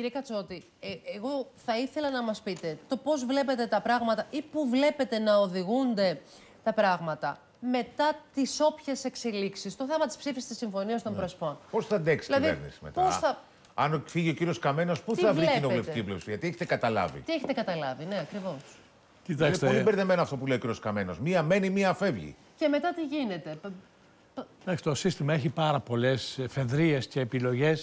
Κύριε Κατσότη, ε, εγώ θα ήθελα να μας πείτε το πώς βλέπετε τα πράγματα ή πού βλέπετε να οδηγούνται τα πράγματα μετά τις όποιες εξελίξεις. Το θέμα της ψηφισης της συμφωνιας των ναι. πως Πώς θα αντέξει δηλαδή, η κυβέρνηση μετά. Πώς θα... Αν φύγει ο κύριος Καμένο, πού θα βρει κοινοβουλευτική πλειοψηφία. τι έχετε καταλάβει. Τι έχετε καταλάβει, ναι, ακριβώς. Κοιτάξτε. Είναι πολύ ε- μπερδεμένο αυτό που λέει ο κύριος Καμένο. Μία μένει, μία φεύγει. Και μετά τι γίνεται. το σύστημα έχει πάρα πολλές φεδρίες και επιλογές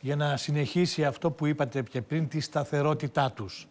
για να συνεχίσει αυτό που είπατε και πριν, τη σταθερότητά τους.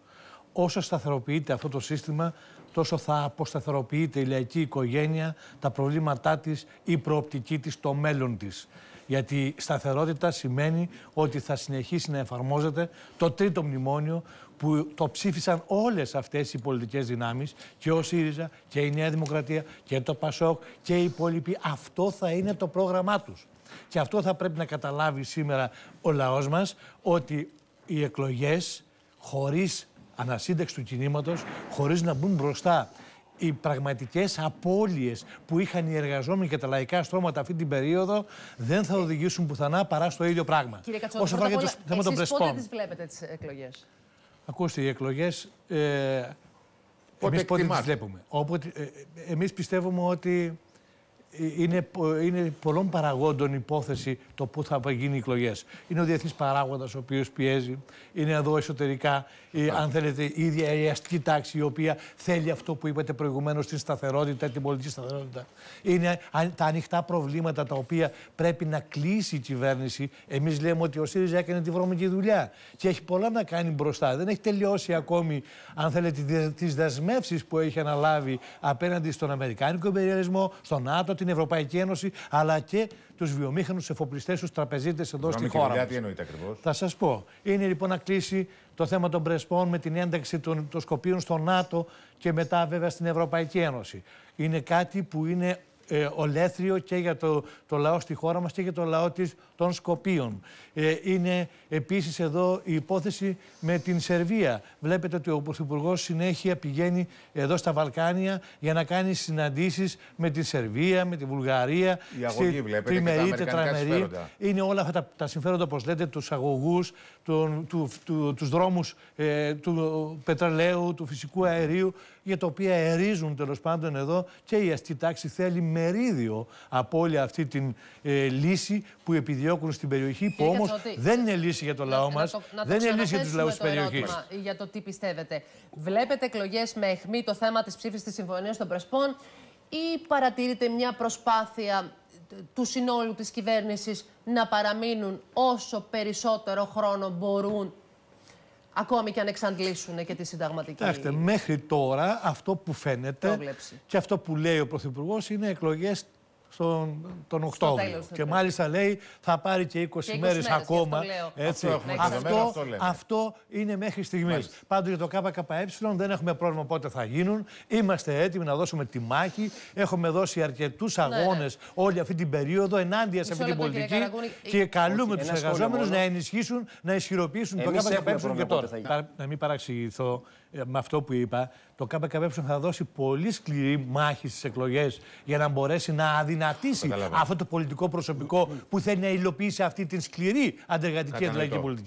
Όσο σταθεροποιείται αυτό το σύστημα, τόσο θα αποσταθεροποιείται η λαϊκή οικογένεια, τα προβλήματά της, η προοπτική της, το μέλλον της. Γιατί σταθερότητα σημαίνει ότι θα συνεχίσει να εφαρμόζεται το τρίτο μνημόνιο που το ψήφισαν όλες αυτές οι πολιτικές δυνάμεις και ο ΣΥΡΙΖΑ και η Νέα Δημοκρατία και το ΠΑΣΟΚ και οι υπόλοιποι. Αυτό θα είναι το πρόγραμμά τους. Και αυτό θα πρέπει να καταλάβει σήμερα ο λαός μας, ότι οι εκλογές χωρίς ανασύνταξη του κινήματος, χωρίς να μπουν μπροστά οι πραγματικές απώλειες που είχαν οι εργαζόμενοι και τα λαϊκά στρώματα αυτή την περίοδο δεν θα οδηγήσουν πουθανά παρά στο ίδιο πράγμα. Κύριε Κατσόδη, Όσο πότε τις βλέπετε τις εκλογές. Ακούστε, οι εκλογές... Ε, Εμείς πότε βλέπουμε. Ε, ε, εμείς πιστεύουμε ότι ε, είναι, είναι πολλών παραγόντων υπόθεση το πού θα γίνει οι εκλογές. Είναι ο διεθνής παράγοντας ο οποίος πιέζει. Είναι εδώ εσωτερικά, η, ε, αν θέλετε, η ίδια η αστική τάξη η οποία θέλει αυτό που είπατε προηγουμένως, την σταθερότητα, την πολιτική σταθερότητα. Είναι τα ανοιχτά προβλήματα τα οποία πρέπει να κλείσει η κυβέρνηση. Εμείς λέμε ότι ο ΣΥΡΙΖΑ έκανε τη βρώμικη δουλειά και έχει πολλά να κάνει μπροστά. Δεν έχει τελειώσει ακόμη, αν θέλετε, τις δεσμεύσεις που έχει αναλάβει απέναντι στον Αμερικάνικο υπεριαλισμό, στον ΝΑΤΟ, την Ευρωπαϊκή Ένωση, αλλά και τους βιομήχανους εφοπλιστές, τους τραπεζίτες εδώ στη χώρα. Μας. ακριβώς. Θα σας πω. Είναι λοιπόν να κλείσει το θέμα των Πρεσπών με την ένταξη των, των Σκοπίων στο ΝΑΤΟ και μετά βέβαια στην Ευρωπαϊκή Ένωση. Είναι κάτι που είναι ε, ολέθριο και για το, το λαό στη χώρα μας και για το λαό της, των Σκοπίων. Ε, είναι επίσης εδώ η υπόθεση με την Σερβία. Βλέπετε ότι ο Πρωθυπουργός συνέχεια πηγαίνει εδώ στα Βαλκάνια για να κάνει συναντήσεις με τη Σερβία, με τη Βουλγαρία, η τριμερή, τετραμερή. Είναι όλα αυτά τα, τα συμφέροντα, όπως λέτε, τους αγωγούς, τον, του, του, τους δρόμους ε, του πετρελαίου, του φυσικού αερίου, για τα οποία ερίζουν τέλος πάντων εδώ και η αστή τάξη θέλει μερίδιο από όλη αυτή την ε, λύση που επιδιώκουν στην περιοχή, που όμω δεν είναι λύση για το λαό μα, δεν είναι λύση για τους λαούς της περιοχής. Για το τι πιστεύετε. Βλέπετε εκλογές με αιχμή το θέμα της ψήφισης της Συμφωνίας των Πρεσπών ή παρατηρείτε μια προσπάθεια του συνόλου της κυβέρνησης να παραμείνουν όσο περισσότερο χρόνο μπορούν Ακόμη και αν εξαντλήσουν και τη συνταγματική. Κοιτάξτε, μέχρι τώρα αυτό που φαίνεται και αυτό που λέει ο Πρωθυπουργός είναι εκλογές στον, τον Οκτώβριο. και μάλιστα λέει θα πάρει και 20, 20 μέρε ακόμα. Έτσι. Αυτό, είναι μέχρι στιγμής. Πάντως για το ΚΚΕ δεν έχουμε πρόβλημα πότε θα γίνουν. Είμαστε έτοιμοι να δώσουμε τη μάχη. Έχουμε δώσει αρκετούς ναι, ναι. αγώνες όλη αυτή την περίοδο ενάντια σε αυτή την πολιτική. Και καλούμε του εργαζόμενου να ενισχύσουν, να ισχυροποιήσουν το ΚΚΕ και Να μην παραξηγηθώ ε, με αυτό που είπα, το ΚΚΕ θα δώσει πολύ σκληρή μάχη στις εκλογές για να μπορέσει να αδυνατήσει αυτό το πολιτικό προσωπικό που θέλει να υλοποιήσει αυτή την σκληρή αντεργατική ανταλλαγή πολιτική.